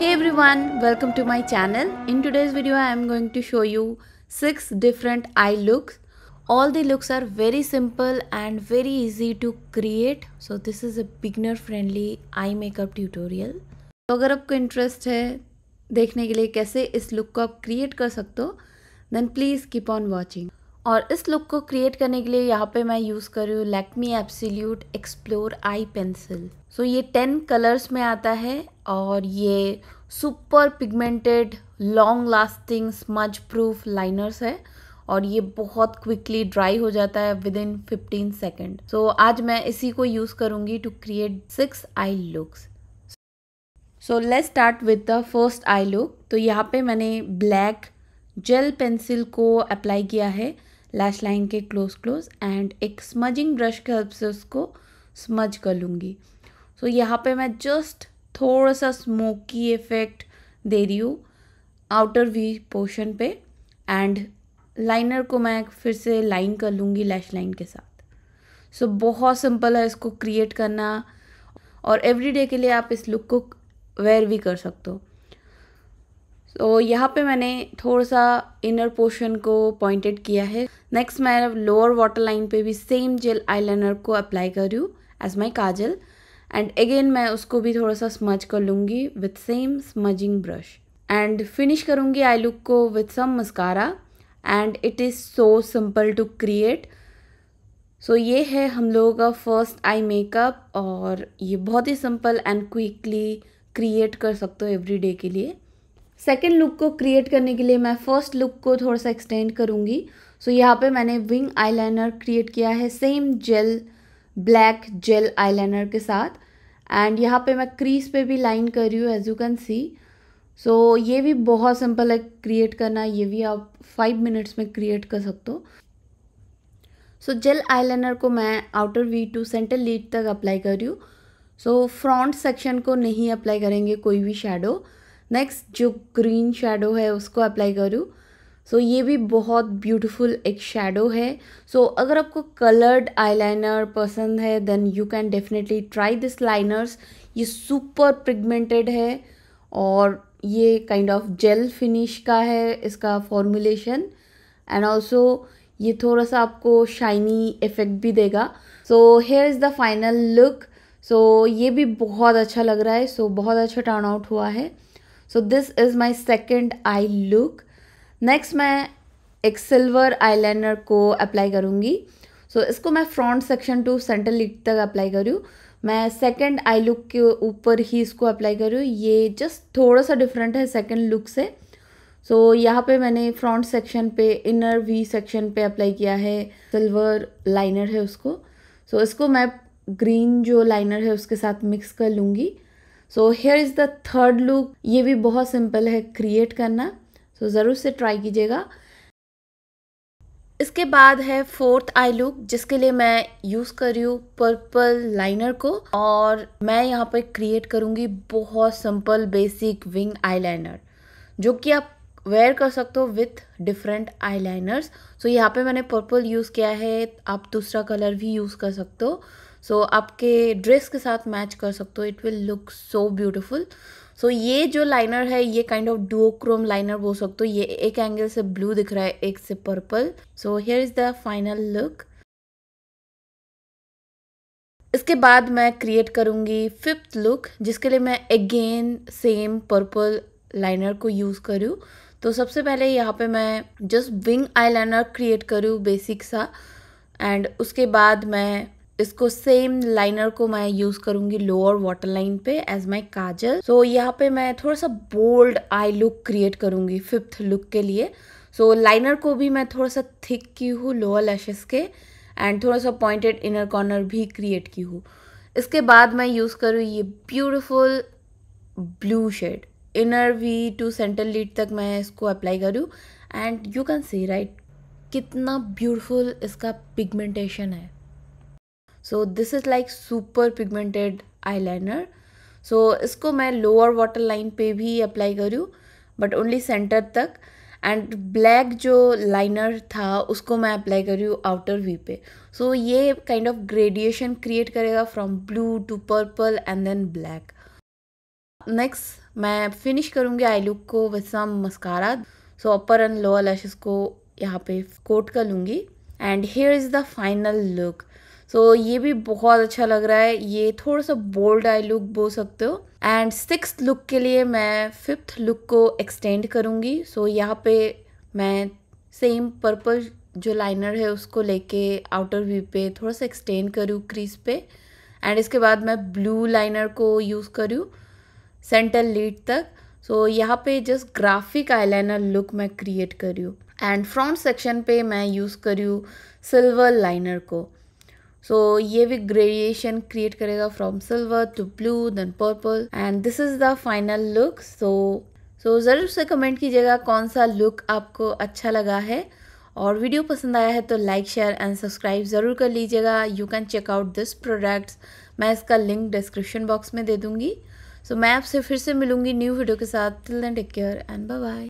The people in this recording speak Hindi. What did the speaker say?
Hey everyone, welcome to my channel. In today's video, I am going to show you six different eye looks. All the looks are very simple and very easy to create. So this is a beginner friendly eye makeup tutorial. तो अगर आपको इंटरेस्ट है देखने के लिए कैसे इस लुक को आप क्रिएट कर सकते हो then please keep on watching और इस लुक को क्रिएट करने के लिए यहाँ पे मैं यूज़ कर रही हूँ Lakme absolute explore eye pencil so ये टेन कलर्स में आता है और ये super pigmented long lasting smudge proof liners है और ये बहुत क्विकली ड्राई हो जाता है within fifteen second so आज मैं इसी को यूज़ करूँगी to create six eye looks so let start with the first eye look तो यहाँ पे मैंने ब्लैक जेल पेंसिल को अप्लाई किया है लैश लाइन के क्लोज क्लोज एंड एक स्मजिंग ब्रश के हेल्प से उसको स्मज कर लूँगी सो so, यहाँ पे मैं जस्ट थोड़ा सा स्मोकी इफेक्ट दे रही हूँ आउटर वी पोर्शन पे एंड लाइनर को मैं फिर से लाइन कर लूँगी लैश लाइन के साथ सो so, बहुत सिंपल है इसको क्रिएट करना और एवरीडे के लिए आप इस लुक को वेयर भी कर सकते हो तो so, यहाँ पे मैंने थोड़ा सा इनर पोर्शन को पॉइंटेड किया है नेक्स्ट मैं लोअर वाटर लाइन पे भी सेम जेल आईलाइनर को अप्लाई कर रही हूँ as my kajal and again मैं उसको भी थोड़ा सा स्मज कर लूँगी with same smudging brush and finish करूँगी आई लुक को with some mascara and it is so simple to create so ये है हम लोगों का फर्स्ट आई मेकअप और ये बहुत ही सिंपल एंड क्विकली क्रिएट कर सकते हो एवरी डे के लिए सेकेंड लुक को क्रिएट करने के लिए मैं फर्स्ट लुक को थोड़ा सा एक्सटेंड करूँगी सो so, यहाँ पे मैंने विंग आईलाइनर क्रिएट किया है same gel black gel eyeliner के साथ एंड यहाँ पे मैं क्रीज पे भी लाइन कर रही हूँ as you can see so ये भी बहुत सिंपल है क्रिएट करना ये भी आप फाइव मिनट्स में क्रिएट कर सकते हो सो जेल आईलाइनर को मैं outer V to centre lid तक अप्लाई कर रही हूँ सो फ्रंट सेक्शन को नहीं अप्लाई करेंगे कोई भी शेडो नेक्स्ट जो ग्रीन शेडो है उसको अप्लाई करूँ सो so, ये भी बहुत ब्यूटीफुल एक शेडो है सो so, अगर आपको कलर्ड आईलाइनर पसंद है then you can definitely try this liners ये सुपर पिगमेंटेड है और ये काइंड ऑफ जेल फिनिश का है इसका फॉर्मुलेशन एंड ऑल्सो ये थोड़ा सा आपको शाइनी इफेक्ट भी देगा so here is the final look so ये भी बहुत अच्छा लग रहा है सो so, बहुत अच्छा टर्न आउट हुआ है so this is my second eye look next मैं एक सिल्वर लाइनर को अप्लाई करूँगी सो so, इसको मैं front section to center lip तक अप्लाई करी हूँ मैं सेकेंड आई लुक के ऊपर ही इसको अप्लाई करूँ हूँ ये जस्ट थोड़ा सा डिफरेंट है सेकेंड लुक से सो so, यहाँ पे मैंने फ्रंट सेक्शन पे इनर वी सेक्शन पे अप्लाई किया है सिल्वर लाइनर है उसको सो so, इसको मैं ग्रीन जो लाइनर है उसके साथ मिक्स कर लूँगी so here is the third look ये भी बहुत सिंपल है क्रिएट करना सो so, ज़रूर से ट्राई कीजिएगा इसके बाद है फोर्थ आई लुक जिसके लिए मैं यूज़ कर रही हूँ पर्पल लाइनर को और मैं यहाँ पर क्रिएट करूंगी बहुत सिंपल बेसिक विंग आईलाइनर जो कि आप वेयर कर सकते हो with different eye liners so यहाँ पे मैंने पर्पल यूज़ किया है आप दूसरा कलर भी यूज़ कर सकते हो सो so, आपके ड्रेस के साथ मैच कर सकते हो it will look so beautiful so ये जो लाइनर है ये काइंड ऑफ डुओक्रोम लाइनर बोल सकते हो ये एक एंगल से ब्लू दिख रहा है एक से purple so here is the final look इसके बाद मैं क्रिएट करूंगी फिफ्थ लुक जिसके लिए मैं अगेन सेम पर्पल लाइनर को यूज़ करूँ तो सबसे पहले यहाँ पे मैं जस्ट विंग आईलाइनर क्रिएट करूँ बेसिक सा एंड उसके बाद मैं इसको सेम लाइनर को मैं यूज करूंगी लोअर वाटर लाइन पे एज माई काजल सो यहाँ पे मैं थोड़ा सा बोल्ड आई लुक क्रिएट करूंगी फिफ्थ लुक के लिए सो so, लाइनर को भी मैं थोड़ा सा थिक की हूँ लोअर लैशेस के एंड थोड़ा सा पॉइंटेड इनर कॉर्नर भी क्रिएट की हूँ इसके बाद मैं यूज़ करूँ ये beautiful blue shade inner V to centre lid तक मैं इसको अप्लाई करूँ and you can see right कितना ब्यूटिफुल इसका पिगमेंटेशन है so this is like super pigmented eyeliner so इसको मैं लोअर वाटर लाइन पे भी अप्लाई करूँ बट ओनली सेंटर तक एंड ब्लैक जो लाइनर था उसको मैं अप्लाई कर रही हूँ आउटर वी पे सो so, ये काइंड ऑफ ग्रेडिएशन क्रिएट करेगा from blue to purple and then black next मैं फिनिश करूँगी आई लुक को with some mascara so upper and lower lashes को यहाँ पे कोट कर लूँगी and here is the final look so so, ये भी बहुत अच्छा लग रहा है ये थोड़ा सा बोल्ड आई लुक बोल सकते हो एंड सिक्स लुक के लिए मैं फिफ्थ लुक को एक्सटेंड करूँगी सो so, यहाँ पे मैं सेम पर्पल जो लाइनर है उसको लेके आउटर व्यू पे थोड़ा सा एक्सटेंड करूँ क्रीज पे एंड इसके बाद मैं ब्लू लाइनर को यूज़ करूँ सेंटर लीड तक सो so, यहाँ पे जस्ट ग्राफिक आईलाइनर लुक मैं क्रिएट करूँ एंड फ्रंट सेक्शन पे मैं यूज़ करूँ सिल्वर लाइनर को So ये भी ग्रेडिएशन क्रिएट करेगा from silver to blue then purple and this is the final look so so ज़रूर से कमेंट कीजिएगा कौन सा लुक आपको अच्छा लगा है और वीडियो पसंद आया है तो लाइक शेयर एंड सब्सक्राइब ज़रूर कर लीजिएगा you can check out this products मैं इसका लिंक डिस्क्रिप्शन बॉक्स में दे दूंगी सो so, मैं आपसे फिर से मिलूंगी न्यू वीडियो के साथ till then take care and bye bye